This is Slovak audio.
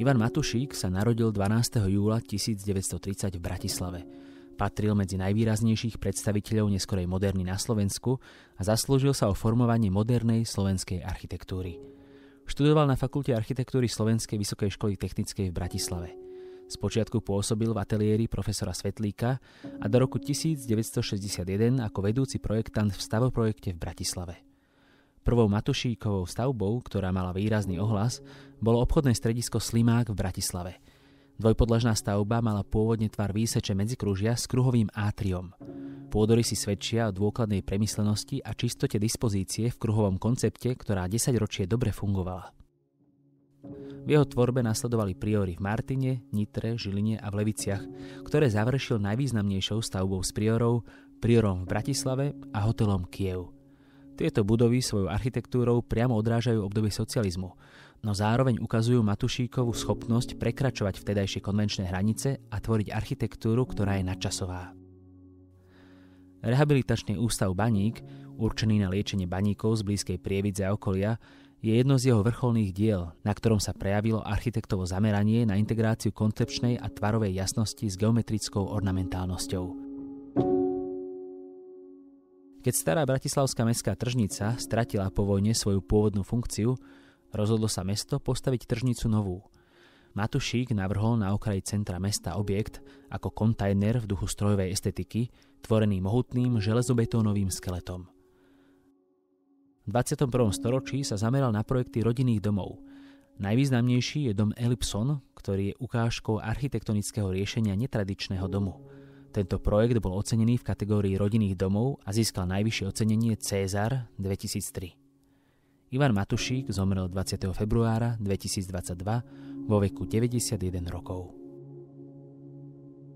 Ivan Matušík sa narodil 12. júla 1930 v Bratislave. Patril medzi najvýraznejších predstaviteľov neskorej moderny na Slovensku a zaslúžil sa o formovanie modernej slovenskej architektúry. Študoval na Fakulte architektúry Slovenskej vysokej školy technickej v Bratislave. Spočiatku pôsobil v ateliéri profesora Svetlíka a do roku 1961 ako vedúci projektant v stavoprojekte v Bratislave. Prvou Matušíkovou stavbou, ktorá mala výrazný ohlas, bolo obchodné stredisko Slimák v Bratislave. Dvojpodlažná stavba mala pôvodne tvar výseče medzikružia s kruhovým átriom. Pôdory si svedčia o dôkladnej premyslenosti a čistote dispozície v kruhovom koncepte, ktorá 10 ročie dobre fungovala. V jeho tvorbe nasledovali priory v Martine, Nitre, Žiline a v Leviciach, ktoré završil najvýznamnejšou stavbou z priorov, priorom v Bratislave a hotelom Kiev – tieto budovy svojou architektúrou priamo odrážajú obdobie socializmu, no zároveň ukazujú Matušíkovú schopnosť prekračovať vtedajšie konvenčné hranice a tvoriť architektúru, ktorá je nadčasová. Rehabilitačný ústav Baník, určený na liečenie baníkov z blízkej Prievidze a okolia, je jedno z jeho vrcholných diel, na ktorom sa prejavilo architektovo zameranie na integráciu koncepčnej a tvarovej jasnosti s geometrickou ornamentálnosťou. Keď stará bratislavská mestská tržnica stratila po vojne svoju pôvodnú funkciu, rozhodlo sa mesto postaviť tržnicu novú. Matušík navrhol na okraji centra mesta objekt ako kontajner v duchu strojovej estetiky, tvorený mohutným železobetónovým skeletom. V 21. storočí sa zameral na projekty rodinných domov. Najvýznamnejší je dom Elipson, ktorý je ukážkou architektonického riešenia netradičného domu – tento projekt bol ocenený v kategórii rodinných domov a získal najvyššie ocenenie Cézar 2003. Ivan Matušík zomrel 20. februára 2022 vo veku 91 rokov.